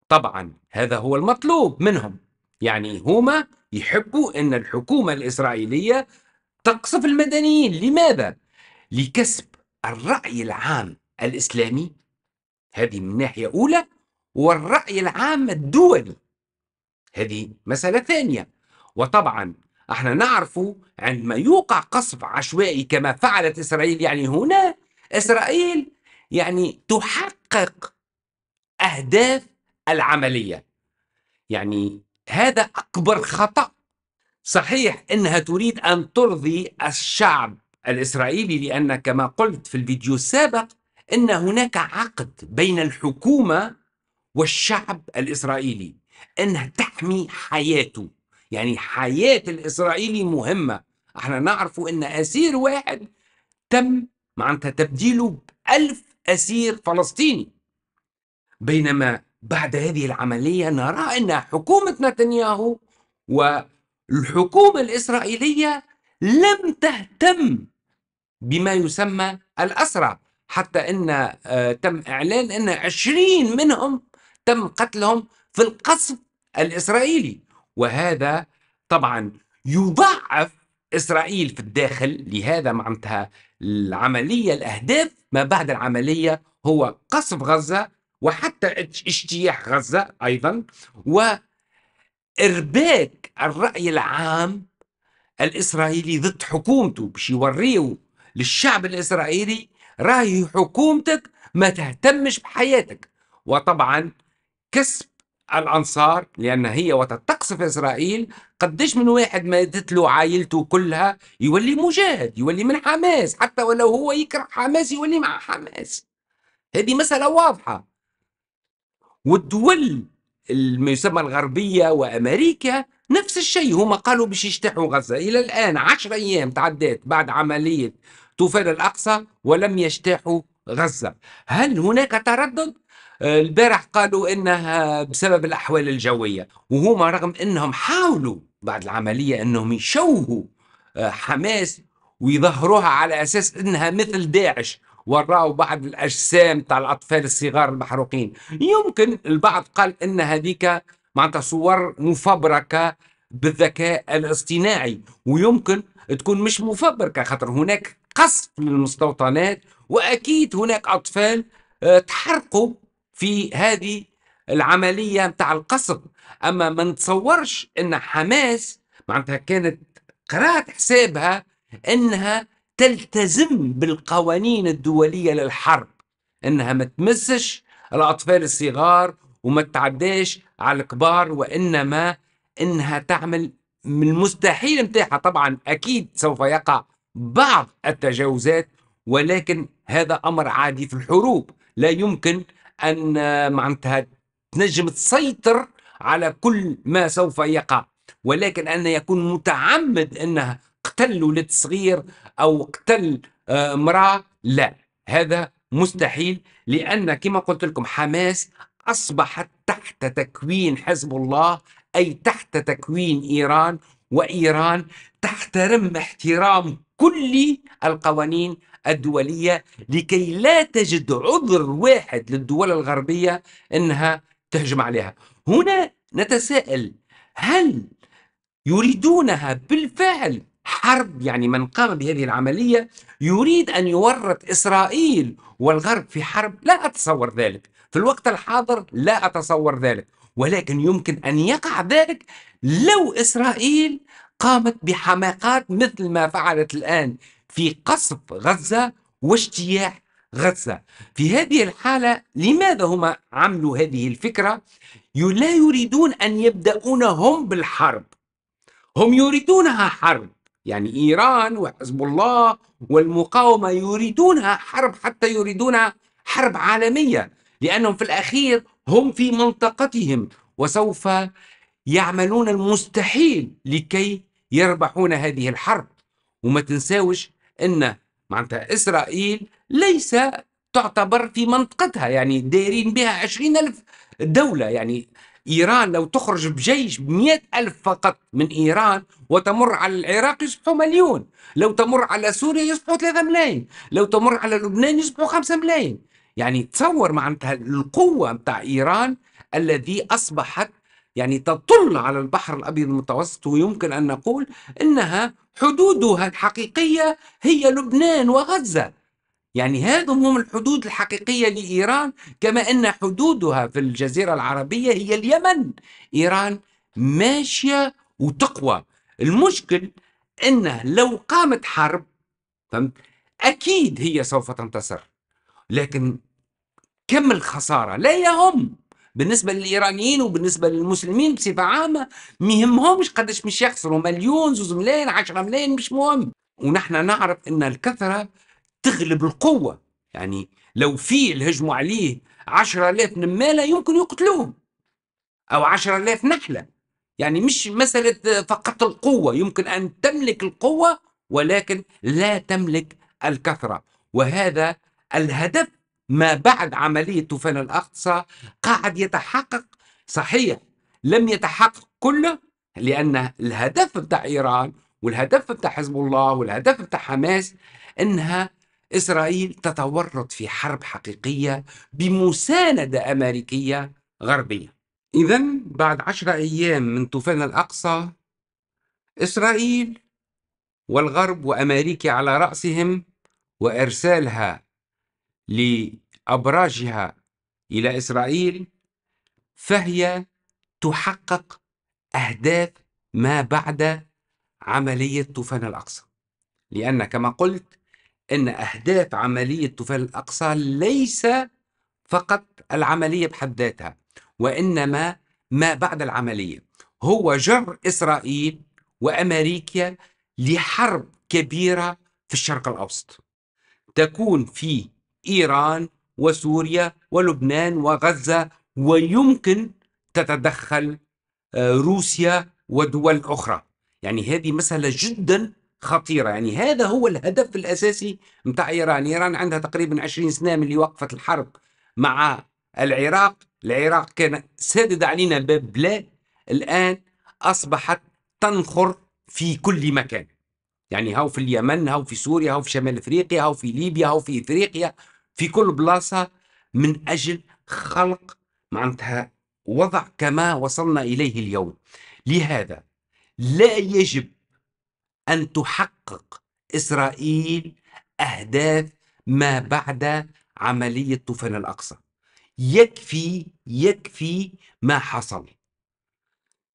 طبعا هذا هو المطلوب منهم يعني هما يحبوا أن الحكومة الإسرائيلية تقصف المدنيين لماذا؟ لكسب الرأي العام الإسلامي هذه من ناحية أولى والرأي العام الدولي هذه مسألة ثانية وطبعا احنا نعرف عندما يوقع قصف عشوائي كما فعلت إسرائيل يعني هنا إسرائيل يعني تحقق أهداف العملية يعني هذا أكبر خطأ صحيح أنها تريد أن ترضي الشعب الإسرائيلي لأن كما قلت في الفيديو السابق أن هناك عقد بين الحكومة والشعب الإسرائيلي أنها تحمي حياته يعني حياة الإسرائيلي مهمة احنا نعرف أن أسير واحد تم معناتها تبديله بألف أسير فلسطيني بينما بعد هذه العملية نرى أن حكومة نتنياهو والحكومة الإسرائيلية لم تهتم بما يسمى الأسرى حتى أن آه، تم إعلان أن 20 منهم تم قتلهم في القصف الإسرائيلي وهذا طبعا يضعف إسرائيل في الداخل لهذا معناتها العملية الأهداف ما بعد العملية هو قصف غزة وحتى اجتياح غزة أيضا وإرباك الرأي العام الإسرائيلي ضد حكومته باش يوريه للشعب الإسرائيلي راهي حكومتك ما تهتمش بحياتك وطبعا كسب الأنصار لأن هي وتقصف إسرائيل قديش من واحد ما له عائلته كلها يولي مجاهد يولي من حماس حتى ولو هو يكره حماس يولي مع حماس هذه مسألة واضحة والدول ما يسمى الغربية وأمريكا نفس الشيء هما قالوا باش يشتحوا غزة إلى الآن عشر أيام تعدات بعد عملية طوفان الأقصى ولم يجتاحوا غزة هل هناك تردد؟ البارح قالوا انها بسبب الاحوال الجويه وهما رغم انهم حاولوا بعد العمليه انهم يشوهوا آه، حماس ويظهروها على اساس انها مثل داعش وراوا بعض الاجسام تاع الاطفال الصغار المحروقين يمكن البعض قال ان هذيك معناتها صور مفبركه بالذكاء الاصطناعي ويمكن تكون مش مفبركه خاطر هناك قصف للمستوطنات واكيد هناك اطفال آه، تحرقوا في هذه العمليه نتاع القصف اما ما نتصورش ان حماس معناتها كانت قرات حسابها انها تلتزم بالقوانين الدوليه للحرب انها ما تمسش الاطفال الصغار وما تعداش على الكبار وانما انها تعمل من المستحيل نتاعها طبعا اكيد سوف يقع بعض التجاوزات ولكن هذا امر عادي في الحروب لا يمكن ان آه، معناتها تنجم تسيطر على كل ما سوف يقع ولكن ان يكون متعمد انه قتل ولد صغير او قتل آه، امراه لا هذا مستحيل لان كما قلت لكم حماس اصبحت تحت تكوين حزب الله اي تحت تكوين ايران وايران تحترم احترام كل القوانين الدولية لكي لا تجد عذر واحد للدول الغربية أنها تهجم عليها هنا نتساءل هل يريدونها بالفعل حرب يعني من قام بهذه العملية يريد أن يورط إسرائيل والغرب في حرب لا أتصور ذلك في الوقت الحاضر لا أتصور ذلك ولكن يمكن أن يقع ذلك لو إسرائيل قامت بحماقات مثل ما فعلت الآن في قصف غزة واجتياح غزة في هذه الحالة لماذا هم عملوا هذه الفكرة لا يريدون أن يبدأون هم بالحرب هم يريدونها حرب يعني إيران وحزب الله والمقاومة يريدونها حرب حتى يريدون حرب عالمية لأنهم في الأخير هم في منطقتهم وسوف يعملون المستحيل لكي يربحون هذه الحرب وما تنساوش ان معناتها اسرائيل ليس تعتبر في منطقتها يعني دايرين بها عشرين ألف دولة يعني إيران لو تخرج بجيش مئة ألف فقط من إيران وتمر على العراق يصبحوا مليون لو تمر على سوريا يصبحوا ثلاثة ملايين لو تمر على لبنان يصبحوا خمسة ملايين يعني تصور معناتها القوة بتاع إيران الذي أصبحت يعني تطل على البحر الأبيض المتوسط ويمكن أن نقول أنها حدودها الحقيقية هي لبنان وغزة يعني هذم هم الحدود الحقيقية لإيران كما أن حدودها في الجزيرة العربية هي اليمن إيران ماشية وتقوى المشكل أنه لو قامت حرب فهمت أكيد هي سوف تنتصر لكن كم الخسارة لا يهم بالنسبه للايرانيين وبالنسبه للمسلمين بصفه عامه ما يهمهمش قداش مش يخسروا مليون زوز ملايين 10 ملايين مش مهم ونحن نعرف ان الكثره تغلب القوه يعني لو في هجموا عليه 10000 نماله يمكن يقتلوهم او 10000 نحله يعني مش مساله فقط القوه يمكن ان تملك القوه ولكن لا تملك الكثره وهذا الهدف ما بعد عملية طوفان الأقصى قاعد يتحقق صحيح لم يتحقق كله لأن الهدف بتاع إيران والهدف بتاع حزب الله والهدف بتاع حماس أنها إسرائيل تتورط في حرب حقيقية بمساندة أمريكية غربية إذا بعد عشرة أيام من طوفان الأقصى إسرائيل والغرب وأمريكا على رأسهم وإرسالها لابراجها الى اسرائيل فهي تحقق اهداف ما بعد عمليه طوفان الاقصى لان كما قلت ان اهداف عمليه طوفان الاقصى ليس فقط العمليه بحد ذاتها وانما ما بعد العمليه هو جر اسرائيل وامريكا لحرب كبيره في الشرق الاوسط تكون في إيران وسوريا ولبنان وغزة ويمكن تتدخل آه، روسيا ودول أخرى يعني هذه مسألة جدا خطيرة يعني هذا هو الهدف الأساسي متاع إيران إيران عندها تقريبا 20 سنة من اللي وقفت الحرب مع العراق العراق كان سادد علينا باب لا الآن أصبحت تنخر في كل مكان يعني هاو في اليمن هاو في سوريا هاو في شمال افريقيا هاو في ليبيا هاو في افريقيا في كل بلاصة من أجل خلق معناتها وضع كما وصلنا إليه اليوم لهذا لا يجب أن تحقق إسرائيل أهداف ما بعد عملية طوفان الأقصى يكفي يكفي ما حصل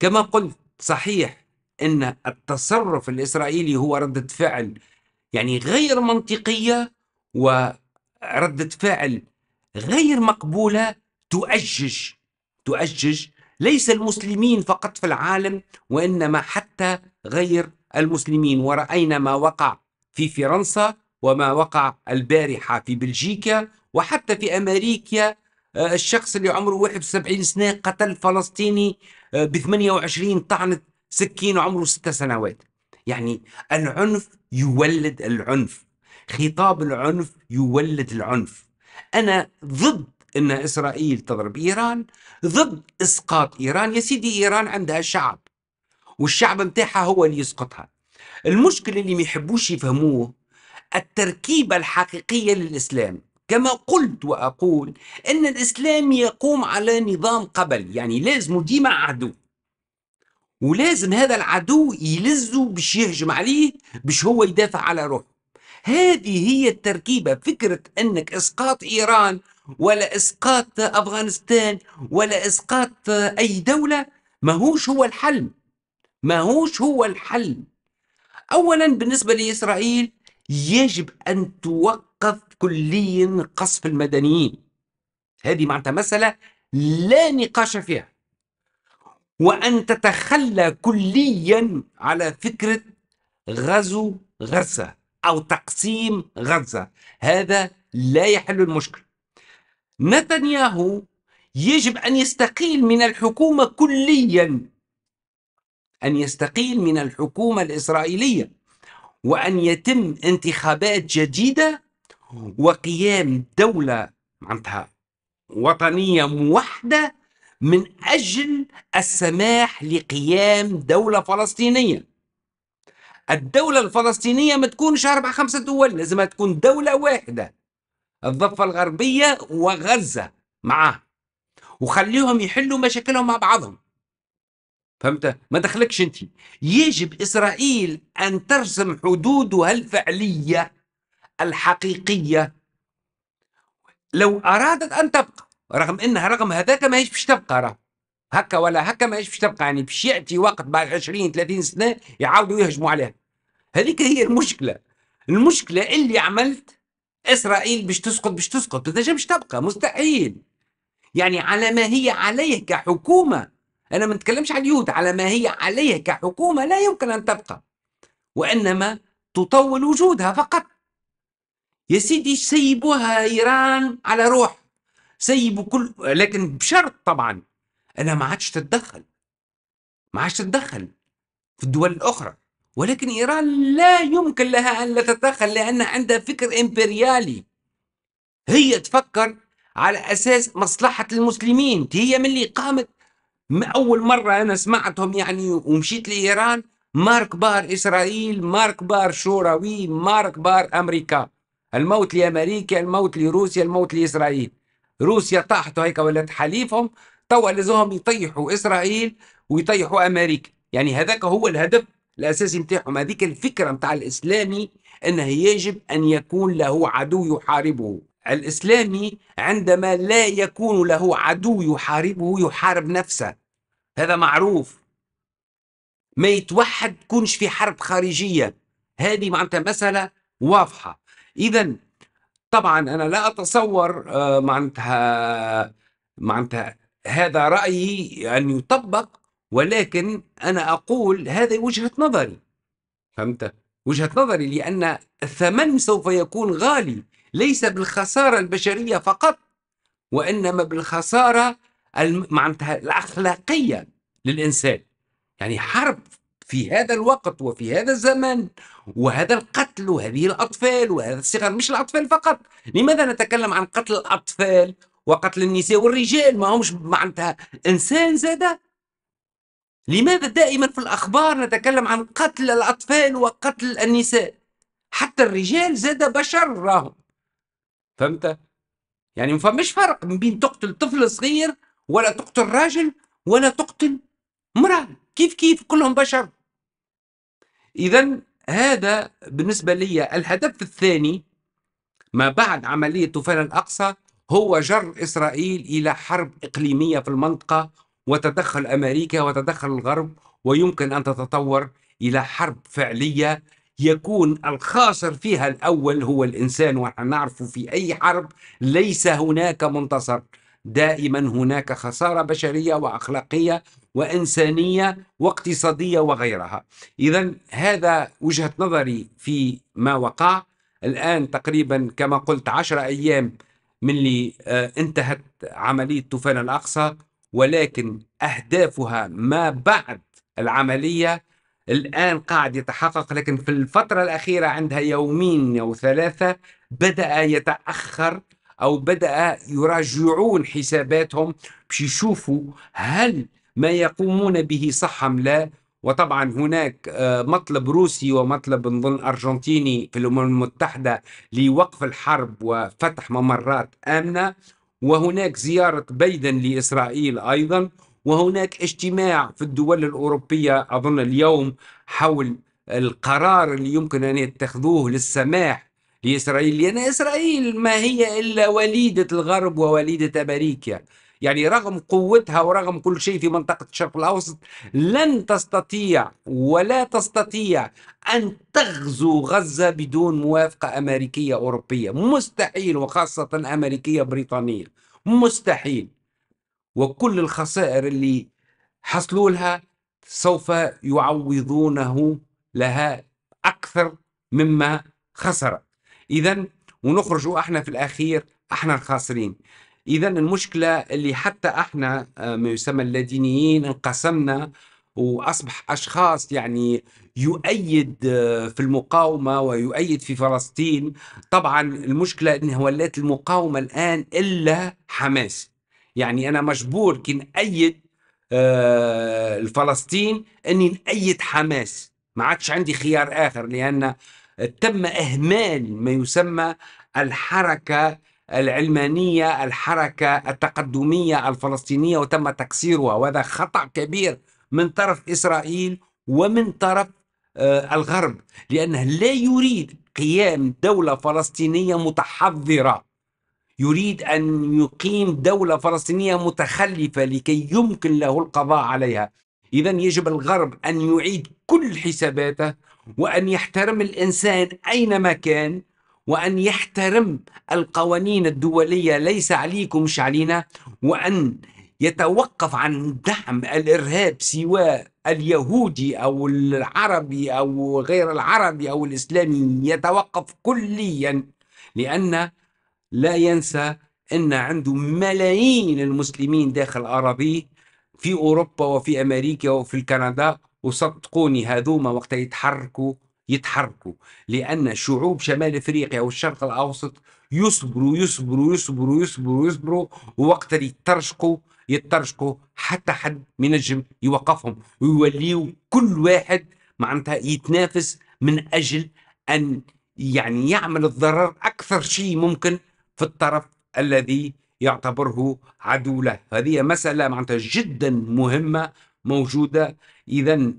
كما قلت صحيح أن التصرف الإسرائيلي هو ردة فعل يعني غير منطقية و ردة فعل غير مقبولة تؤجج تؤجج ليس المسلمين فقط في العالم وإنما حتى غير المسلمين ورأينا ما وقع في فرنسا وما وقع البارحة في بلجيكا وحتى في أمريكا آه، الشخص اللي عمره 71 سنة قتل فلسطيني ب 28 طعنة سكين عمره 6 سنوات يعني العنف يولد العنف خطاب العنف يولد العنف أنا ضد أن إسرائيل تضرب إيران ضد إسقاط إيران يا سيدي إيران عندها شعب والشعب متاعها هو اللي يسقطها المشكلة اللي ما يحبوش يفهموه التركيبة الحقيقية للإسلام كما قلت وأقول أن الإسلام يقوم على نظام قبلي يعني لازم ديما عدو ولازم هذا العدو يلزو باش يهجم عليه باش هو يدافع على روحه هذه هي التركيبة فكرة أنك إسقاط إيران ولا إسقاط أفغانستان ولا إسقاط أي دولة ماهوش هو الحل ماهوش هو الحل أولا بالنسبة لإسرائيل يجب أن توقف كليا قصف المدنيين هذه معناتها مسألة لا نقاش فيها وأن تتخلى كليا على فكرة غزو غزة أو تقسيم غزة هذا لا يحل المشكل نتنياهو يجب أن يستقيل من الحكومة كليا أن يستقيل من الحكومة الإسرائيلية وأن يتم انتخابات جديدة وقيام دولة معناتها وطنية موحدة من أجل السماح لقيام دولة فلسطينية الدولة الفلسطينية ما تكونش أربع خمسة دول لازم تكون دولة واحدة الضفة الغربية وغزة معاه وخليهم يحلوا مشاكلهم مع بعضهم فهمت ما دخلكش انت يجب اسرائيل ان ترسم حدودها الفعليه الحقيقيه لو ارادت ان تبقى رغم انها رغم هذاك ماهيش باش تبقى راه هكا ولا هكا ماهيش باش تبقى يعني باش ياتي وقت بعد 20 30 سنه يعاودوا يهجموا عليها هذيك هي المشكله المشكله اللي عملت اسرائيل باش تسقط باش تسقط باش تنجمش تبقى مستحيل يعني على ما هي عليه كحكومه انا ما نتكلمش على اليهود على ما هي عليه كحكومه لا يمكن ان تبقى وانما تطول وجودها فقط يا سيدي سيبوها ايران على روح سيبوا كل لكن بشرط طبعا انها ما عادش تتدخل ما عادش تتدخل في الدول الاخرى ولكن ايران لا يمكن لها ان لا تتدخل لان عندها فكر امبريالي هي تفكر على اساس مصلحه المسلمين هي من اللي قامت اول مره انا سمعتهم يعني ومشيت لايران مارك بار اسرائيل مارك بار شوروي مارك بار امريكا الموت لامريكا الموت لروسيا الموت لاسرائيل روسيا طاحت هيك ولات حليفهم تو لازمهم يطيحوا اسرائيل ويطيحوا امريكا يعني هذاك هو الهدف الاساسي نتاعهم هذيك الفكره نتاع الاسلامي انه يجب ان يكون له عدو يحاربه الاسلامي عندما لا يكون له عدو يحاربه يحارب نفسه هذا معروف ما يتوحد كونش في حرب خارجيه هذه معناتها مساله واضحه اذا طبعا انا لا اتصور آه، معناتها معناتها هذا رأيي أن يعني يطبق ولكن أنا أقول هذه وجهة نظري فهمت؟ وجهة نظري لأن الثمن سوف يكون غالي ليس بالخسارة البشرية فقط وإنما بالخسارة معناتها الأخلاقية للإنسان يعني حرب في هذا الوقت وفي هذا الزمن وهذا القتل وهذه الأطفال وهذا الصغار مش الأطفال فقط لماذا نتكلم عن قتل الأطفال وقتل النساء والرجال ما همش معناتها انسان زاده لماذا دائما في الاخبار نتكلم عن قتل الاطفال وقتل النساء حتى الرجال زاد بشر راهم فهمت يعني ما فماش فرق بين تقتل طفل صغير ولا تقتل راجل ولا تقتل امراه كيف كيف كلهم بشر اذا هذا بالنسبه لي الهدف الثاني ما بعد عمليه طوفان الاقصى هو جر إسرائيل إلى حرب إقليمية في المنطقة وتدخل أمريكا وتدخل الغرب ويمكن أن تتطور إلى حرب فعلية يكون الخاسر فيها الأول هو الإنسان ونحن نعرف في أي حرب ليس هناك منتصر دائما هناك خسارة بشرية وأخلاقية وإنسانية واقتصادية وغيرها إذا هذا وجهة نظري في ما وقع الآن تقريبا كما قلت عشر أيام من اللي آه، انتهت عملية طوفان الأقصى ولكن أهدافها ما بعد العملية الآن قاعد يتحقق لكن في الفترة الأخيرة عندها يومين أو ثلاثة بدأ يتأخر أو بدأ يراجعون حساباتهم باش يشوفوا هل ما يقومون به صح أم لا وطبعا هناك آه، مطلب روسي ومطلب نظن أرجنتيني في الأمم المتحدة لوقف الحرب وفتح ممرات آمنة وهناك زيارة بايدن لإسرائيل أيضا وهناك اجتماع في الدول الأوروبية أظن اليوم حول القرار اللي يمكن أن يتخذوه للسماح لإسرائيل لأن إسرائيل ما هي إلا وليدة الغرب ووليدة أمريكا يعني رغم قوتها ورغم كل شيء في منطقة الشرق الأوسط لن تستطيع ولا تستطيع أن تغزو غزة بدون موافقة أمريكية أوروبية مستحيل وخاصة أمريكية بريطانية مستحيل وكل الخسائر اللي حصلوا لها سوف يعوضونه لها أكثر مما خسرت إذا ونخرج احنا في الأخير احنا الخاسرين اذا المشكله اللي حتى احنا آه، ما يسمى اللادينيين انقسمنا واصبح اشخاص يعني يؤيد آه، في المقاومه ويؤيد في فلسطين طبعا المشكله انها ولات المقاومه الان الا حماس يعني انا مجبور كي نأيد آه، الفلسطين اني نأيد حماس ما عادش عندي خيار اخر لان تم اهمال ما يسمى الحركه العلمانية الحركة التقدمية الفلسطينية وتم تكسيرها وهذا خطأ كبير من طرف إسرائيل ومن طرف آه، الغرب لأنه لا يريد قيام دولة فلسطينية متحضرة يريد أن يقيم دولة فلسطينية متخلفة لكي يمكن له القضاء عليها إذا يجب الغرب أن يعيد كل حساباته وأن يحترم الإنسان أينما كان وأن يحترم القوانين الدولية ليس عليكم مش علينا وأن يتوقف عن دعم الإرهاب سواء اليهودي أو العربي أو غير العربي أو الإسلامي يتوقف كليا لأن لا ينسى أن عنده ملايين المسلمين داخل أراضيه في أوروبا وفي أمريكا وفي الكندا وصدقوني هذوما وقت يتحركوا يتحركوا لأن شعوب شمال أفريقيا والشرق الأوسط يصبروا يصبروا يصبروا يصبروا يصبروا ووقت يترشقوا يترشقوا حتى حد من الجم يوقفهم ويوليوا كل واحد معناتها يتنافس من أجل أن يعني يعمل الضرر أكثر شيء ممكن في الطرف الذي يعتبره عدو له هذه مسألة معناتها جدا مهمة موجودة إذا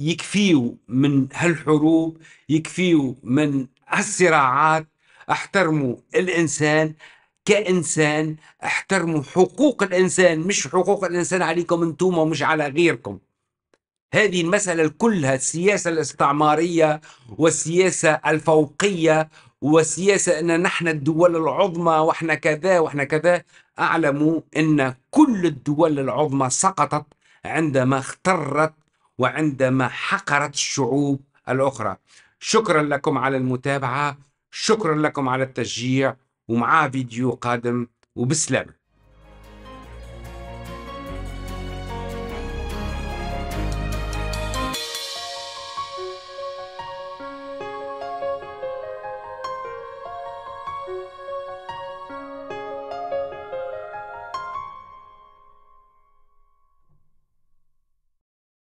يكفيو من هالحروب يكفيو من هالصراعات احترموا الانسان كانسان احترموا حقوق الانسان مش حقوق الانسان عليكم انتم ومش على غيركم هذه المسألة كلها السياسة الاستعمارية والسياسة الفوقية والسياسة أن نحن الدول العظمى وإحنا كذا وإحنا كذا أعلموا أن كل الدول العظمى سقطت عندما اخترت وعندما حقرت الشعوب الأخرى شكرا لكم على المتابعة شكرا لكم على التشجيع ومعاه فيديو قادم وبسلامه